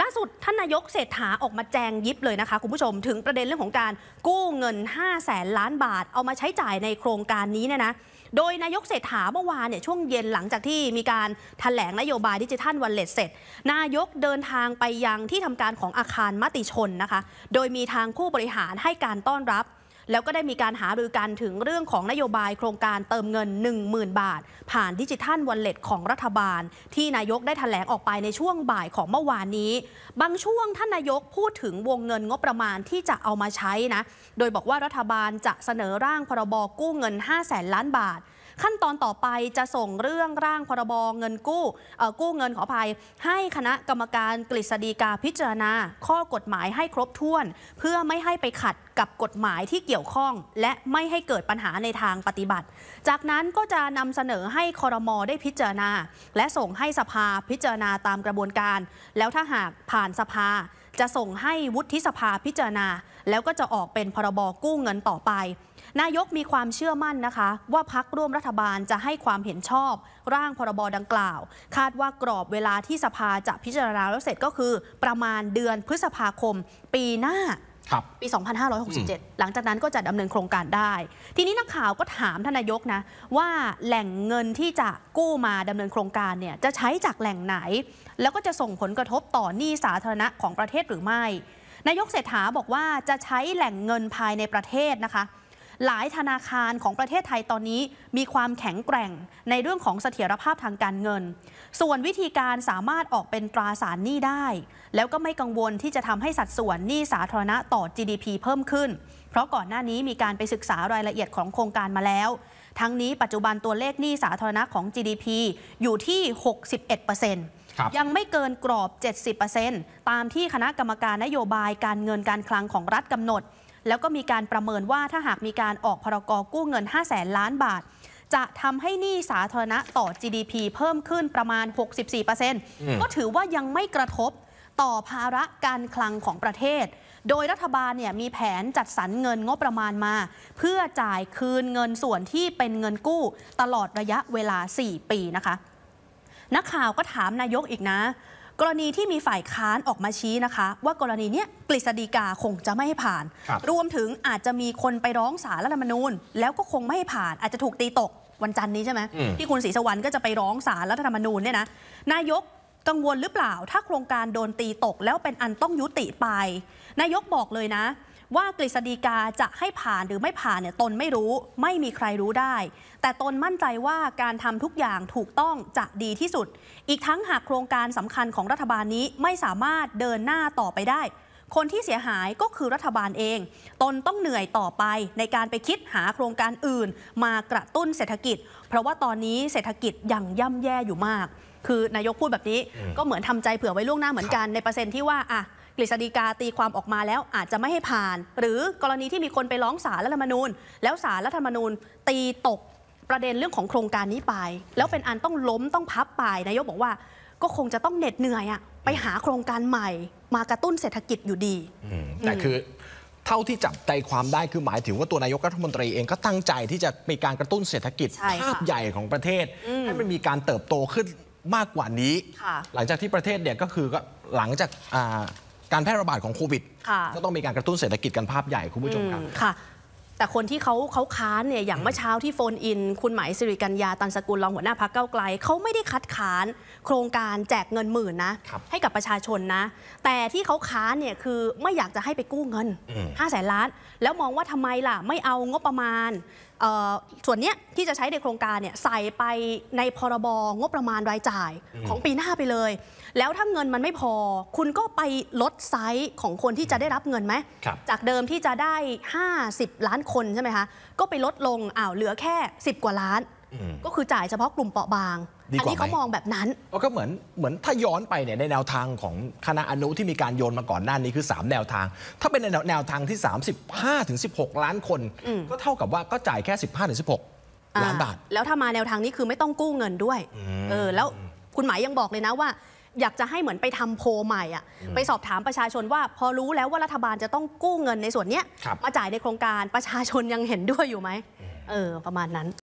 ล่าสุดท่านนายกเศรษฐาออกมาแจงยิบเลยนะคะ คุณผู้ชมถึงประเด็นเรื่องของการกู้เงิน5 0 0แสนล้านบาทเอามาใช้จ่ายในโครงการนี้เนี่ยนะ โดยนายกเศรษฐาเมื่อวานเนี่ยช่วงเย็นหลังจากที่มีการถแถลงนโยบายดิจิทัลวันเลสเสร็จ นายกเดินทางไปยังที่ทำการของอาคารมติชนนะคะ โดยมีทางคู่บริหารให้การต้อนรับแล้วก็ได้มีการหารือกันถึงเรื่องของนโยบายโครงการเติมเงิน 10,000 บาท ผ่านดิจิทัลวอลเล็ตของรัฐบาล ที่นายกได้ถแถลงออกไปในช่วงบ่ายของเมื่อวานนี้ บางช่วงท่านนายกพูดถึงวงเงินงบประมาณที่จะเอามาใช้นะ โดยบอกว่ารัฐบาลจะเสนอร่างพรบกู้เงิน5 0 0แสนล้านบาทขั้นตอนต่อไปจะส่งเรื่องร่างพรบเงินกู้กู้เงินขออภัยให้คณะกรรมการกฤษฎีกาพิจารณา ข้อกฎหมายให้ครบถ้วน เพื่อไม่ให้ไปขัดกับกฎหมายที่เกี่ยวข้องและไม่ให้เกิดปัญหาในทางปฏิบัติ จากนั้นก็จะนำเสนอให้คอรมอได้พิจารณา และส่งให้สภาพิจารณาตามกระบวนการ แล้วถ้าหากผ่านสภา จะส่งให้วุฒิสภาพิจารณา แล้วก็จะออกเป็นพรบกู้เงินต่อไปนายกมีความเชื่อมั่นนะคะ ว่าพักร่วมรัฐบาลจะให้ความเห็นชอบ ร่างพรบดังกล่าว คาดว่ากรอบเวลาที่สภาจะพิจารณาแล้วเสร็จก็คือประมาณเดือนพฤษภาคม ปีหน้าปี 2567 หลังจากนั้นก็จะดำเนินโครงการได้ ทีนี้นักข่าวก็ถามทนายกนะ ว่าแหล่งเงินที่จะกู้มาดำเนินโครงการเนี่ยจะใช้จากแหล่งไหน แล้วก็จะส่งผลกระทบต่อหนี้สาธารณะของประเทศหรือไม่ นายกเศรษฐาบอกว่าจะใช้แหล่งเงินภายในประเทศนะคะหลายธนาคารของประเทศไทยตอนนี้มีความแข็งแกร่งในเรื่องของเสถียรภาพทางการเงิน ส่วนวิธีการสามารถออกเป็นตราสารหนี้ได้ แล้วก็ไม่กังวลที่จะทำให้สัดส่วนหนี้สาธารณะต่อ GDP เพิ่มขึ้น เพราะก่อนหน้านี้มีการไปศึกษารายละเอียดของโครงการมาแล้ว ทั้งนี้ปัจจุบันตัวเลขหนี้สาธารณะของ GDP อยู่ที่ 61%ยังไม่เกินกรอบ 70%ตามที่คณะกรรมการนโยบายการเงินการคลังของรัฐกำหนดแล้วก็มีการประเมินว่าถ้าหากมีการออกพรกกู้เงิน5 0 0 0ล้านบาท จะทำให้หนี้สาธารณะต่อ GDP เพิ่มขึ้นประมาณ 64%ก็ถือว่ายังไม่กระทบต่อภาระการคลังของประเทศ โดยรัฐบาลเนี่ยมีแผนจัดสรรเงินงบประมาณมา เพื่อจ่ายคืนเงินส่วนที่เป็นเงินกู้ตลอดระยะเวลา 4 ปีนะคะ นักข่าวก็ถามนายกอีกนะกรณีที่มีฝ่ายค้านออกมาชี้นะคะ ว่ากรณีนี้กฤษฎีกาคงจะไม่ให้ผ่าน รวมถึงอาจจะมีคนไปร้องศาลรัฐธรรมนูญ แล้วก็คงไม่ให้ผ่าน อาจจะถูกตีตกวันจันนี้ใช่ไหมที่คุณศรีสวรรค์ก็จะไปร้องศาลรัฐธรรมนูญเนี่ยนะนายกกังวลหรือเปล่า ถ้าโครงการโดนตีตกแล้วเป็นอันต้องยุติไป นายกบอกเลยนะว่ากฤษฎีกาจะให้ผ่านหรือไม่ผ่านเนี่ยตนไม่รู้ไม่มีใครรู้ได้ แต่ตนมั่นใจว่าการทำทุกอย่างถูกต้องจะดีที่สุด อีกทั้งหากโครงการสำคัญของรัฐบาลนี้ไม่สามารถเดินหน้าต่อไปได้ คนที่เสียหายก็คือรัฐบาลเอง ตนต้องเหนื่อยต่อไป ในการไปคิดหาโครงการอื่นมากระตุ้นเศรษฐกิจ เพราะว่าตอนนี้เศรษฐกิจยังย่ำแย่อยู่มากคือ นายกพูดแบบนี้ก็เหมือนทำใจเผื่อไว้ล่วงหน้าเหมือนกัน ในเปอร์เซ็นที่ว่าอ่ะ กฤษฎีกาตีความออกมาแล้วอาจจะไม่ให้ผ่าน หรือกรณีที่มีคนไปร้องศาลรัฐธรรมนูญ แล้วศาลรัฐธรรมนูญ ตีตกประเด็นเรื่องของโครงการนี้ไป แล้วเป็นอันต้องล้มต้องพับไปนายกบอกว่า ก็คงจะต้องเหน็ดเหนื่อยอะไปหาโครงการใหม่ มากระตุ้นเศรษฐกิจอยู่ดีแต่คือ เท่าที่จับใจความได้คือหมายถึงว่าตัวนายกรัฐมนตรีเองก็ตั้งใจที่จะมีการกระตุ้นเศรษฐกิจภาพใหญ่ของประเทศให้มันมีการเติบโตขึ้นมากกว่านี้หลังจากที่ประเทศเนี่ยก็คือก็หลังจากการแพร่ระบาดของโควิดก็ต้องมีการกระตุ้นเศรษฐกิจกันภาพใหญ่ คุณผู้ชมครับแต่คนที่เขาเขาค้านเนี่ยอย่างเมื่อเช้าที่โฟนอิน คุณหมายสิริกัญญาตันสกุลรองหัวหน้าพักเก้าไกลเขาไม่ได้คัดค้านโครงการแจกเงินหมื่นนะ ให้กับประชาชนนะแต่ที่เขาค้านเนี่ยคือไม่อยากจะให้ไปกู้เงิน5้าแสนล้าน แล้วมองว่าทำไมล่ะ ไม่เอางบประมาณส่วนนี้ที่จะใช้ในโครงการเนี่ยใส่ไปในพรบงบประมาณรายจ่ายของปีหน้าไปเลย แล้วถ้าเงินมันไม่พอคุณก็ไปลดไซส์ของคนที่จะได้รับเงินไหม จากเดิมที่จะได้ 50 ล้านคนใช่ไหมคะ ก็ไปลดลงอ้าวเหลือแค่ 10 กว่าล้าน ก็คือจ่ายเฉพาะกลุ่มเปราะบางดีกว่าไหมอันนี้เขามองแบบนั้นก็เหมือนเหมือนถ้าย้อนไปเนี่ยในแนวทางของคณะอนุที่มีการโยนมาก่อนหน้านี้คือ 3 แนวทาง ถ้าเป็นในแนวทางที่ 35ถึงสิล้านคน ก็เท่ากับว่าก็จ่ายแค่ 15ถึงสิล้านบาทแล้วถ้ามาแนวทางนี้คือไม่ต้องกู้เงินด้วยเออแล้วคุณหมายยังบอกเลยนะว่า อยากจะให้เหมือนไปทำโพใหม่อ่ะ ไปสอบถามประชาชนว่า พอรู้แล้วว่ารัฐบาลจะต้องกู้เงินในส่วนเนี้ยมาจ่ายในโครงการประชาชนยังเห็นด้วยอยู่ไหมเออประมาณนั้น